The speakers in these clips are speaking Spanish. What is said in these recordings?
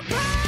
my pain!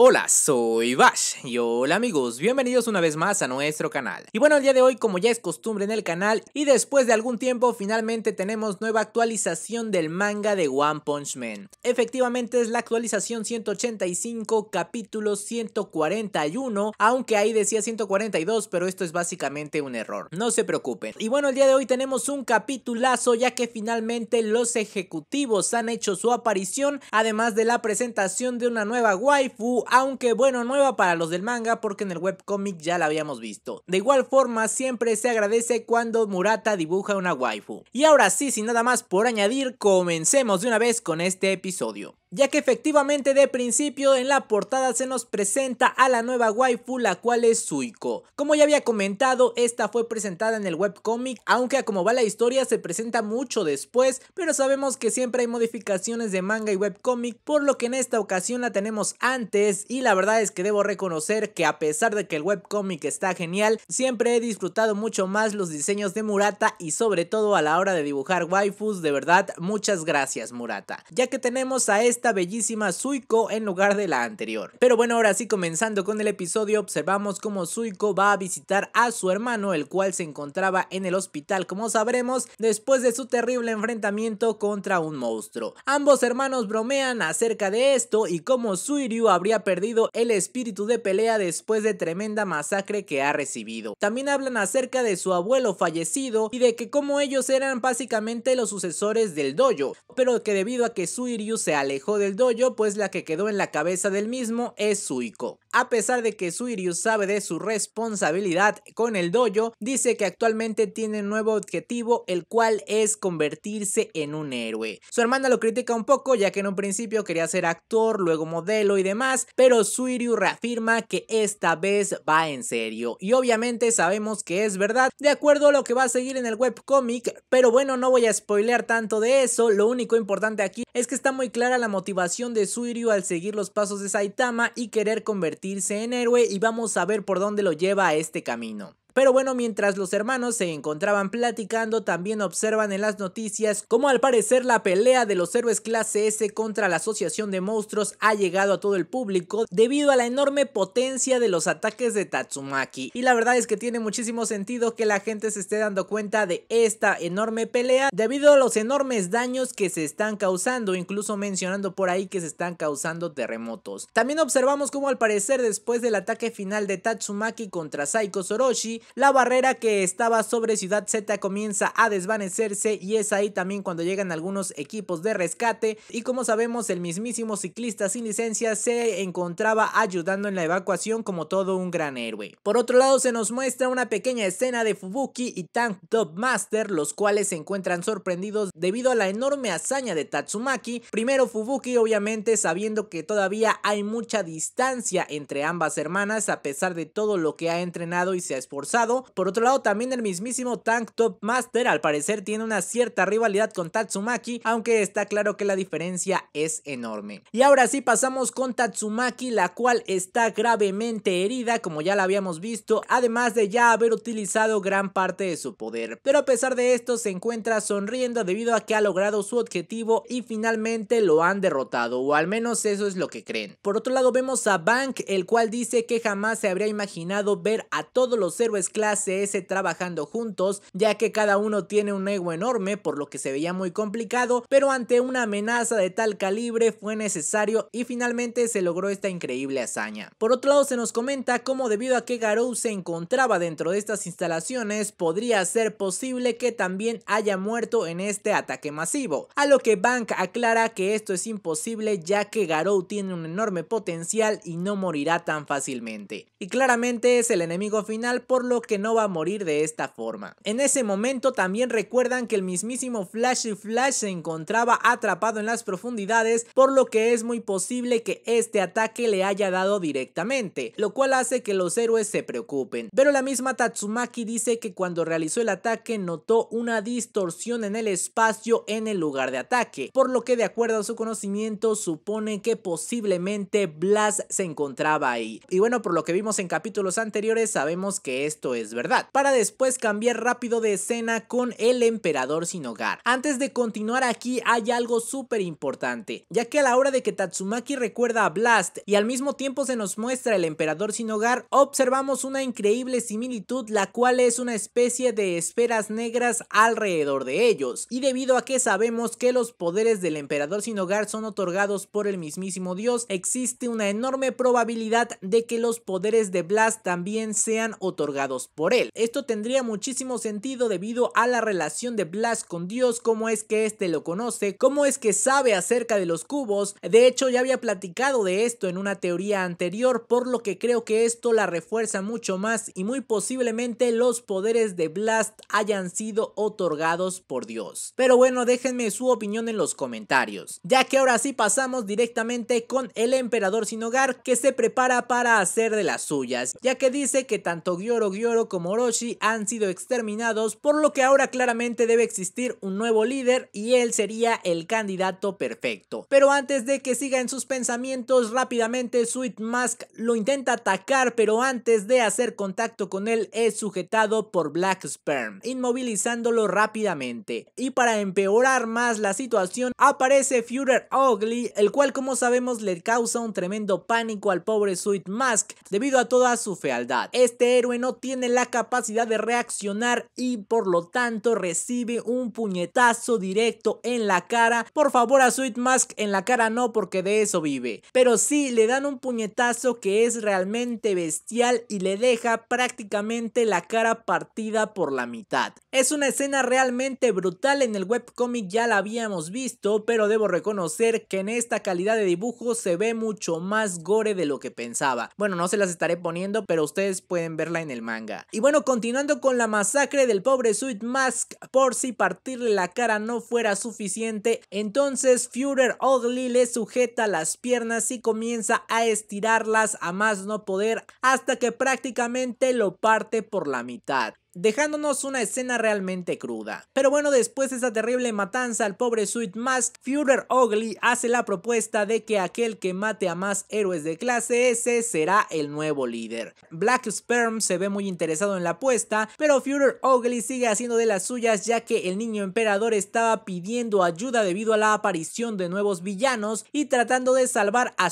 Hola, soy Bash y hola amigos, bienvenidos una vez más a nuestro canal. Y bueno, el día de hoy como ya es costumbre en el canal y después de algún tiempo finalmente tenemos nueva actualización del manga de One Punch Man. Efectivamente es la actualización 185 capítulo 141, aunque ahí decía 142 pero esto es básicamente un error, no se preocupen. Y bueno, el día de hoy tenemos un capitulazo ya que finalmente los ejecutivos han hecho su aparición además de la presentación de una nueva waifu aunque bueno, nueva para los del manga porque en el webcomic ya la habíamos visto. De igual forma, siempre se agradece cuando Murata dibuja una waifu. Y ahora sí, sin nada más por añadir, comencemos de una vez con este episodio ya que efectivamente de principio en la portada se nos presenta a la nueva waifu la cual es Suiko. Como ya había comentado, esta fue presentada en el webcomic, aunque a como va la historia se presenta mucho después, pero sabemos que siempre hay modificaciones de manga y webcomic, por lo que en esta ocasión la tenemos antes y la verdad es que debo reconocer que a pesar de que el webcomic está genial, siempre he disfrutado mucho más los diseños de Murata y sobre todo a la hora de dibujar waifus, de verdad, muchas gracias Murata. Ya que tenemos a este esta bellísima Suiko en lugar de la anterior. Pero bueno, ahora sí comenzando con el episodio observamos cómo Suiko va a visitar a su hermano el cual se encontraba en el hospital como sabremos después de su terrible enfrentamiento contra un monstruo. Ambos hermanos bromean acerca de esto y cómo Suiryu habría perdido el espíritu de pelea después de tremenda masacre que ha recibido. También hablan acerca de su abuelo fallecido y de que como ellos eran básicamente los sucesores del dojo, pero que debido a que Suiryu se alejó del dojo, pues la que quedó en la cabeza del mismo es Suiko. A pesar de que Suiryu sabe de su responsabilidad con el dojo, dice que actualmente tiene un nuevo objetivo, el cual es convertirse en un héroe. Su hermana lo critica un poco, ya que en un principio quería ser actor, luego modelo y demás, pero Suiryu reafirma que esta vez va en serio. Y obviamente sabemos que es verdad, de acuerdo a lo que va a seguir en el webcomic, pero bueno, no voy a spoilear tanto de eso, lo único importante aquí es que está muy clara la motivación de Suiryu al seguir los pasos de Saitama y querer convertirse convertirse en héroe y vamos a ver por dónde lo lleva a este camino. Pero bueno, mientras los hermanos se encontraban platicando, también observan en las noticias cómo al parecer la pelea de los héroes clase S contra la Asociación de Monstruos ha llegado a todo el público debido a la enorme potencia de los ataques de Tatsumaki. Y la verdad es que tiene muchísimo sentido que la gente se esté dando cuenta de esta enorme pelea debido a los enormes daños que se están causando, incluso mencionando por ahí que se están causando terremotos. También observamos cómo al parecer después del ataque final de Tatsumaki contra Saiko Soroshi, la barrera que estaba sobre Ciudad Z comienza a desvanecerse y es ahí también cuando llegan algunos equipos de rescate y como sabemos el mismísimo ciclista sin licencia se encontraba ayudando en la evacuación como todo un gran héroe. Por otro lado se nos muestra una pequeña escena de Fubuki y Tank Top Master los cuales se encuentran sorprendidos debido a la enorme hazaña de Tatsumaki. Primero Fubuki obviamente sabiendo que todavía hay mucha distancia entre ambas hermanas a pesar de todo lo que ha entrenado y se ha esforzado por otro lado, también el mismísimo Tank Top Master al parecer tiene una cierta rivalidad con Tatsumaki, aunque está claro que la diferencia es enorme. Y ahora sí pasamos con Tatsumaki, la cual está gravemente herida, como ya la habíamos visto, además de ya haber utilizado gran parte de su poder. Pero a pesar de esto, se encuentra sonriendo debido a que ha logrado su objetivo y finalmente lo han derrotado, o al menos eso es lo que creen. Por otro lado, vemos a Bank, el cual dice que jamás se habría imaginado ver a todos los héroes clase S trabajando juntos, ya que cada uno tiene un ego enorme, por lo que se veía muy complicado, pero ante una amenaza de tal calibre fue necesario y finalmente se logró esta increíble hazaña. Por otro lado, se nos comenta cómo debido a que Garou se encontraba dentro de estas instalaciones, podría ser posible que también haya muerto en este ataque masivo, a lo que Bank aclara que esto es imposible ya que Garou tiene un enorme potencial y no morirá tan fácilmente. Y claramente es el enemigo final por que no va a morir de esta forma. En ese momento también recuerdan que el mismísimo Flash Flash se encontraba atrapado en las profundidades, por lo que es muy posible que este ataque le haya dado directamente, lo cual hace que los héroes se preocupen. Pero la misma Tatsumaki dice que cuando realizó el ataque notó una distorsión en el espacio en el lugar de ataque, por lo que de acuerdo a su conocimiento supone que posiblemente Blast se encontraba ahí. Y bueno, por lo que vimos en capítulos anteriores sabemos que es esto es verdad, para después cambiar rápido de escena con el emperador sin hogar. Antes de continuar aquí hay algo súper importante, ya que a la hora de que Tatsumaki recuerda a Blast y al mismo tiempo se nos muestra el emperador sin hogar, observamos una increíble similitud la cual es una especie de esferas negras alrededor de ellos, y debido a que sabemos que los poderes del emperador sin hogar son otorgados por el mismísimo dios, existe una enorme probabilidad de que los poderes de Blast también sean otorgados por él. Esto tendría muchísimo sentido debido a la relación de Blast con Dios, cómo es que este lo conoce, cómo es que sabe acerca de los cubos. De hecho, ya había platicado de esto en una teoría anterior, por lo que creo que esto la refuerza mucho más y muy posiblemente los poderes de Blast hayan sido otorgados por Dios. Pero bueno, déjenme su opinión en los comentarios. Ya que ahora sí pasamos directamente con el emperador sin hogar que se prepara para hacer de las suyas, ya que dice que tanto Gyoro Yoro como Orochi han sido exterminados, por lo que ahora claramente debe existir un nuevo líder y él sería el candidato perfecto. Pero antes de que siga en sus pensamientos, rápidamente Sweet Mask lo intenta atacar, pero antes de hacer contacto con él es sujetado por Black Sperm, inmovilizándolo rápidamente. Y para empeorar más la situación, aparece Führer Ugly, el cual como sabemos le causa un tremendo pánico al pobre Sweet Mask debido a toda su fealdad. Este héroe no tiene tiene la capacidad de reaccionar y por lo tanto recibe un puñetazo directo en la cara. Por favor a Sweet Mask en la cara no porque de eso vive. Pero sí le dan un puñetazo que es realmente bestial y le deja prácticamente la cara partida por la mitad. Es una escena realmente brutal en el webcomic ya la habíamos visto pero debo reconocer que en esta calidad de dibujo se ve mucho más gore de lo que pensaba. Bueno no se las estaré poniendo pero ustedes pueden verla en el manga. Y bueno, continuando con la masacre del pobre Sweet Mask, por si partirle la cara no fuera suficiente, entonces Führer Ugly le sujeta las piernas y comienza a estirarlas a más no poder hasta que prácticamente lo parte por la mitad dejándonos una escena realmente cruda. Pero bueno, después de esa terrible matanza al pobre Sweet Mask, Führer Ugly hace la propuesta de que aquel que mate a más héroes de clase S será el nuevo líder. Black Sperm se ve muy interesado en la apuesta, pero Führer Ugly sigue haciendo de las suyas ya que el niño emperador estaba pidiendo ayuda debido a la aparición de nuevos villanos y tratando de salvar a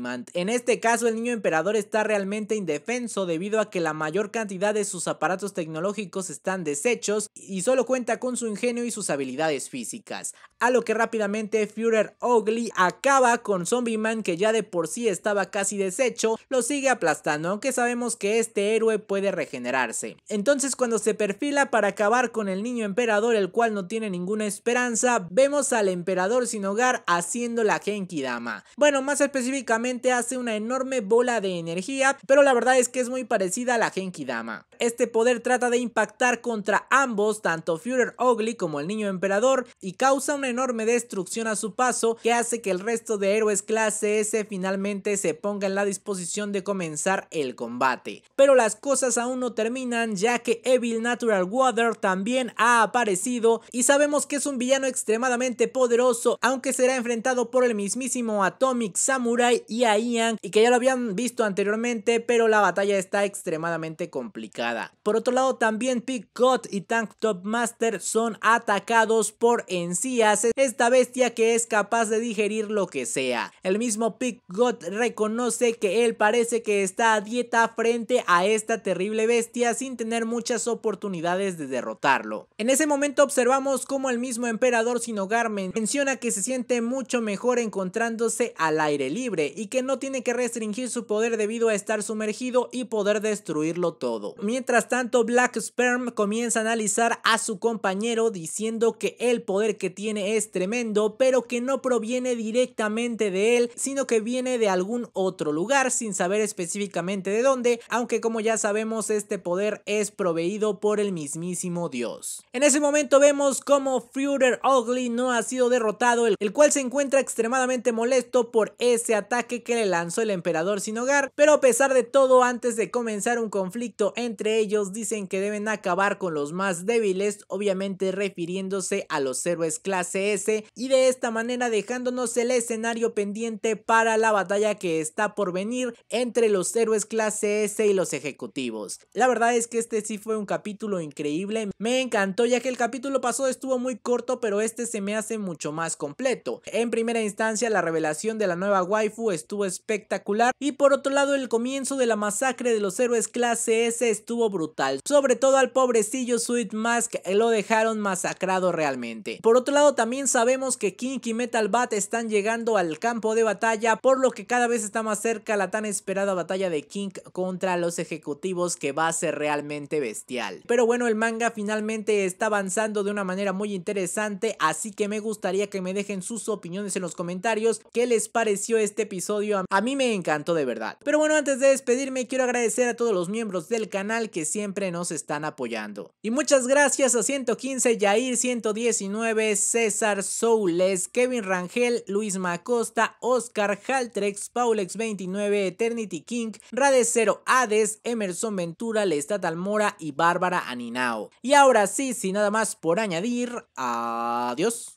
Man. En este caso el niño emperador está realmente indefenso debido a que la mayor cantidad de sus aparatos tecnológicos están deshechos y solo cuenta con su ingenio y sus habilidades físicas. A lo que rápidamente Führer Ogly acaba con Zombie Man que ya de por sí estaba casi deshecho, lo sigue aplastando, aunque sabemos que este héroe puede regenerarse. Entonces cuando se perfila para acabar con el niño emperador el cual no tiene ninguna esperanza, vemos al emperador sin hogar haciendo la Genki Dama. Bueno, más específicamente hace una enorme bola de energía, pero la verdad es que es muy parecida a la Genki Dama. Este poder trata de impactar contra ambos, tanto Führer Ugly como el niño emperador, y causa una enorme destrucción a su paso que hace que el resto de héroes clase S finalmente se ponga en la disposición de comenzar el combate. Pero las cosas aún no terminan ya que Evil Natural Water también ha aparecido y sabemos que es un villano extremadamente poderoso aunque será enfrentado por el mismísimo Atomic Samurai y a y que ya lo habían visto anteriormente pero la batalla está extremadamente complicada. Por otro lado también God y Tank Top Master son atacados por encías, esta bestia que es capaz de digerir lo que sea. El mismo God reconoce que él parece que está a dieta frente a esta terrible bestia sin tener muchas oportunidades de derrotarlo. En ese momento observamos cómo el mismo emperador sin menciona que se siente mucho mejor encontrándose al aire libre y que no tiene que restringir su poder debido a estar sumergido y poder destruirlo todo. Mientras tanto Black Sperm comienza a analizar a su compañero diciendo que el poder que tiene es tremendo, pero que no proviene directamente de él, sino que viene de algún otro lugar, sin saber específicamente de dónde, aunque como ya sabemos este poder es proveído por el mismísimo dios. En ese momento vemos como Führer Ugly no ha sido derrotado, el cual se encuentra extremadamente molesto por ese ataque que le lanzó el emperador sin hogar, pero a pesar de todo antes de comenzar un conflicto entre ellos dicen que deben acabar con los más débiles, obviamente refiriéndose a los héroes clase S y de esta manera dejándonos el escenario pendiente para la batalla que está por venir entre los héroes clase S y los ejecutivos. La verdad es que este sí fue un capítulo increíble, me encantó ya que el capítulo pasado estuvo muy corto pero este se me hace mucho más completo. En primera instancia la revelación de la nueva waifu estuvo espectacular y por otro lado el comienzo de la masacre de los héroes clase S estuvo brutal. Sobre sobre todo al pobrecillo Sweet Mask eh, lo dejaron masacrado realmente. Por otro lado también sabemos que King y Metal Bat están llegando al campo de batalla por lo que cada vez está más cerca la tan esperada batalla de King contra los ejecutivos que va a ser realmente bestial. Pero bueno el manga finalmente está avanzando de una manera muy interesante así que me gustaría que me dejen sus opiniones en los comentarios qué les pareció este episodio a mí me encantó de verdad. Pero bueno antes de despedirme quiero agradecer a todos los miembros del canal que siempre nos están apoyando. Y muchas gracias a 115, Yair 119, César Soules, Kevin Rangel, Luis Macosta, Oscar Haltrex, Paulex 29, Eternity King, Rade 0 Hades, Emerson Ventura, Lestat Almora y Bárbara Aninao. Y ahora sí, sin nada más por añadir, adiós.